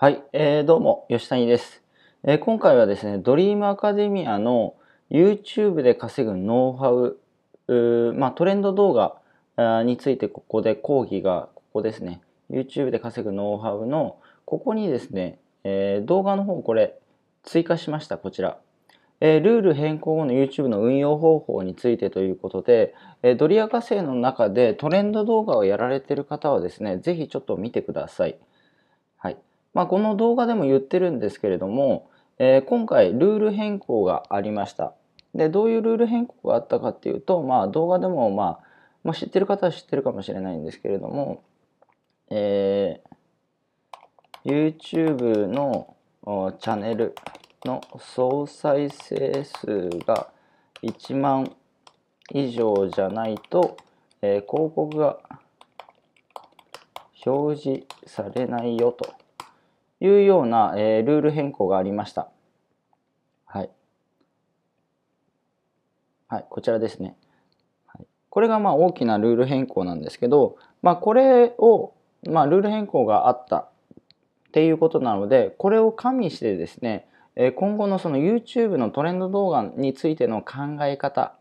はい、えー、どうも、吉谷です、えー、今回はですね、ドリームアカデミアの YouTube で稼ぐノウハウ、うまあ、トレンド動画についてここで講義が、ここですね、YouTube で稼ぐノウハウの、ここにですね、えー、動画の方、これ、追加しました、こちら。えー、ルール変更後の YouTube の運用方法についてということで、えー、ドリア化成の中でトレンド動画をやられてる方はですね、ぜひちょっと見てください。はい。まあ、この動画でも言ってるんですけれども、えー、今回ルール変更がありました。で、どういうルール変更があったかっていうと、まあ、動画でも、まあ、まあ、知ってる方は知ってるかもしれないんですけれども、えー、YouTube のチャンネルの総再生数が1万以上じゃないと、えー、広告が表示されないよと。いうような、えー、ルール変更がありました。はい。はい、こちらですね。はい、これがまあ大きなルール変更なんですけど、まあ、これを、まあ、ルール変更があったっていうことなので、これを加味してですね、今後のその YouTube のトレンド動画についての考え方、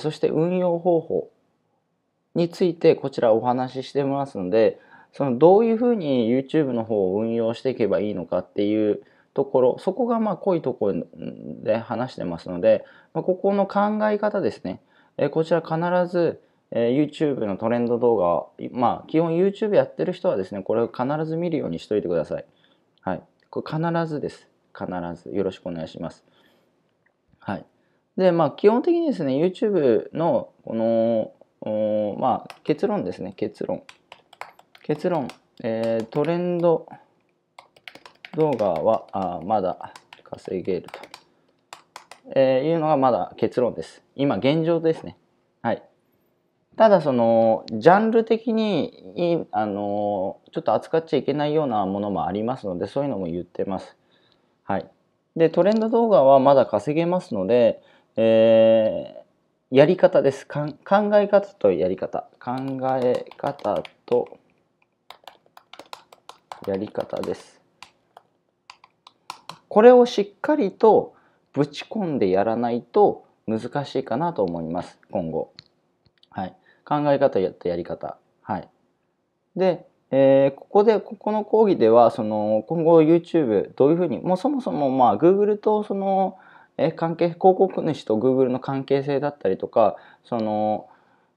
そして運用方法についてこちらお話ししてますので、そのどういうふうに YouTube の方を運用していけばいいのかっていうところそこがまあ濃いところで話してますので、まあ、ここの考え方ですね、えこちら必ず、え YouTube のトレンド動画まあ基本 YouTube やってる人はですねこれを必ず見るようにしといてくださいはいこれ必ずです必ずよろしくお願いしますはいでまあ基本的にですね YouTube のこのまあ結論ですね結論結論、えー、トレンド動画はあまだ稼げると、えー、いうのがまだ結論です。今現状ですね。はい。ただそのジャンル的にあのちょっと扱っちゃいけないようなものもありますのでそういうのも言ってます。はい、でトレンド動画はまだ稼げますので、えー、やり方です考え方とやり方考え方とやり方です。これをしっかりとぶち込んでやらないと難しいかなと思います、今後。はい。考え方やったやり方。はい。で、えー、ここで、ここの講義では、その、今後 YouTube、どういうふうに、もうそもそも、まあ、Google と、その、えー、関係、広告主と Google の関係性だったりとか、その、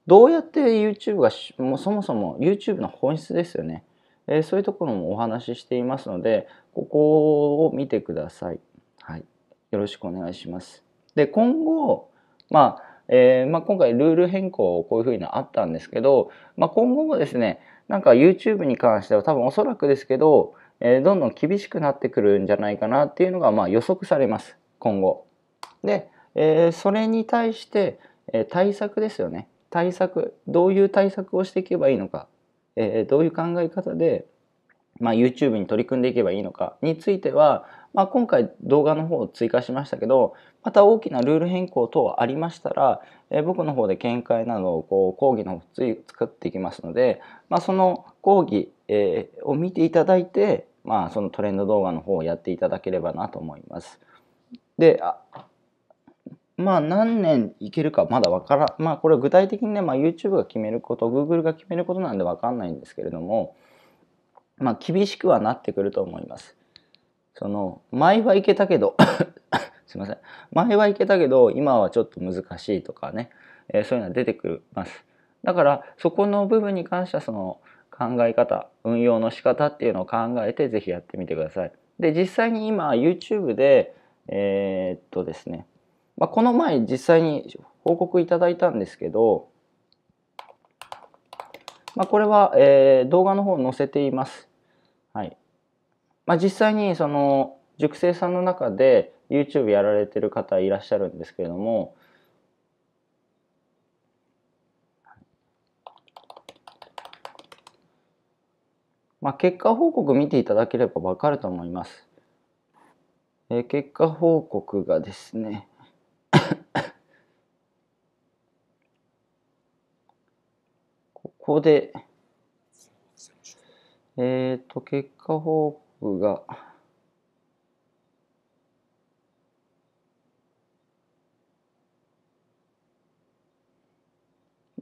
どうやって YouTube が、もうそもそも YouTube の本質ですよね。えそういうところもお話ししていますのでここを見てください。はい、よろしくお願いします。で今後、まあえー、まあ、今回ルール変更こういうふうにあったんですけど、まあ、今後もですねなんか YouTube に関しては多分おそらくですけど、えー、どんどん厳しくなってくるんじゃないかなっていうのがまあ予測されます今後。で、えー、それに対して、え対策ですよね対策どういう対策をしていけばいいのかえー、どういう考え方で、まあ、YouTube に取り組んでいけばいいのかについては、まあ、今回動画の方を追加しましたけどまた大きなルール変更等ありましたら、えー、僕の方で見解などをこう講義の方作っていきますので、まあ、その講義、えー、を見ていただいて、まあ、そのトレンド動画の方をやっていただければなと思います。でまあ何年いけるかまだわからまあこれは具体的にね、まあ、YouTube が決めること Google が決めることなんでわかんないんですけれどもまあ厳しくはなってくると思います。その前はいけたけど すいません前はいけたけど今はちょっと難しいとかね、えー、そういうのは出てくるます。だからそこの部分に関してはその考え方運用の仕方っていうのを考えて是非やってみてください。で実際に今 YouTube でえー、っとですねまあ、この前実際に報告いただいたんですけど、まあ、これは、えー、動画の方載せています。はいまあ、実際にその塾生さんの中で YouTube やられてる方いらっしゃるんですけれども、まあ、結果報告見ていただければわかると思います。えー、結果報告がですね、ここで、えっ、ー、と、結果報告が、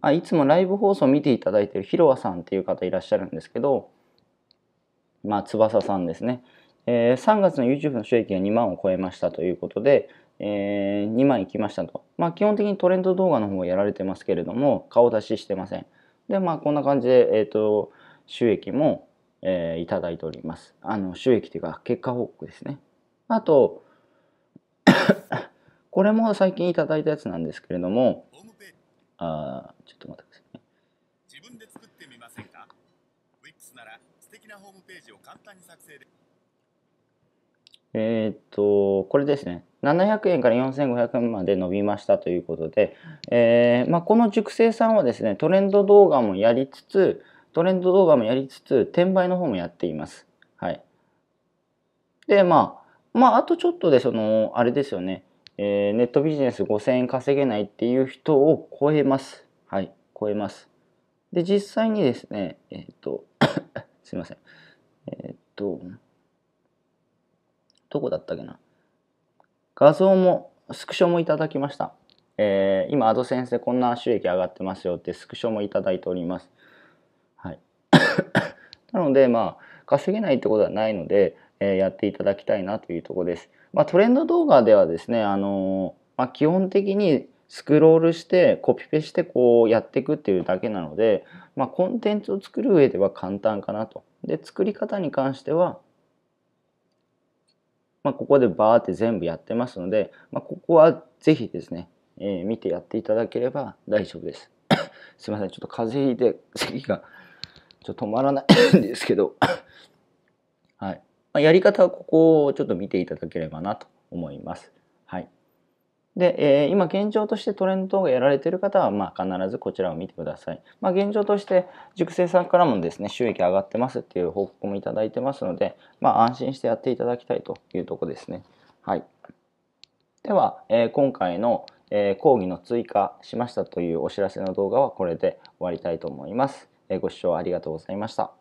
あいつもライブ放送を見ていただいているヒロアさんという方いらっしゃるんですけど、まあ、翼さんですね、えー、3月の YouTube の収益が2万を超えましたということで、えー、2万いきましたと。まあ、基本的にトレンド動画の方をやられてますけれども、顔出ししてません。でまあこんな感じで、えっ、ー、と収益も、えー、いただいております。あの収益というか結果報告ですね。あと これも最近いただいたやつなんですけれどもあちょっと待ってくださいね。自分で作ってみませんかなら素敵なホームページを簡単に作成えー、っと、これですね。700円から4500円まで伸びましたということで、えー、まあ、この熟成さんはですね、トレンド動画もやりつつ、トレンド動画もやりつつ、転売の方もやっています。はい。で、まあ、まあ、あとちょっとで、その、あれですよね、えー、ネットビジネス5000円稼げないっていう人を超えます。はい、超えます。で、実際にですね、えー、っと すいません。えー、っと、どこだったっけな画像もスクショもいただきました、えー、今アドセンスでこんな収益上がってますよってスクショもいただいておりますはい なのでまあ稼げないってことはないので、えー、やっていただきたいなというところです、まあ、トレンド動画ではですねあのー、まあ、基本的にスクロールしてコピペしてこうやっていくっていうだけなので、まあ、コンテンツを作る上では簡単かなと。で作り方に関してはまあ、ここでバーって全部やってますので、まあ、ここはぜひですね、えー、見てやっていただければ大丈夫です。すいません、ちょっと風邪ひいて咳がちょっと止まらないんですけど、はい。まあ、やり方はここをちょっと見ていただければなと思います。はい。で、えー、今現状としてトレンドがやられている方は、まあ、必ずこちらを見てください。まあ、現状として熟成さんからもですね、収益上がってますっていう報告もいただいてますので、まあ、安心してやっていただきたいというとこですね。はい。では、えー、今回の、えー、講義の追加しましたというお知らせの動画はこれで終わりたいと思います。えご視聴ありがとうございました。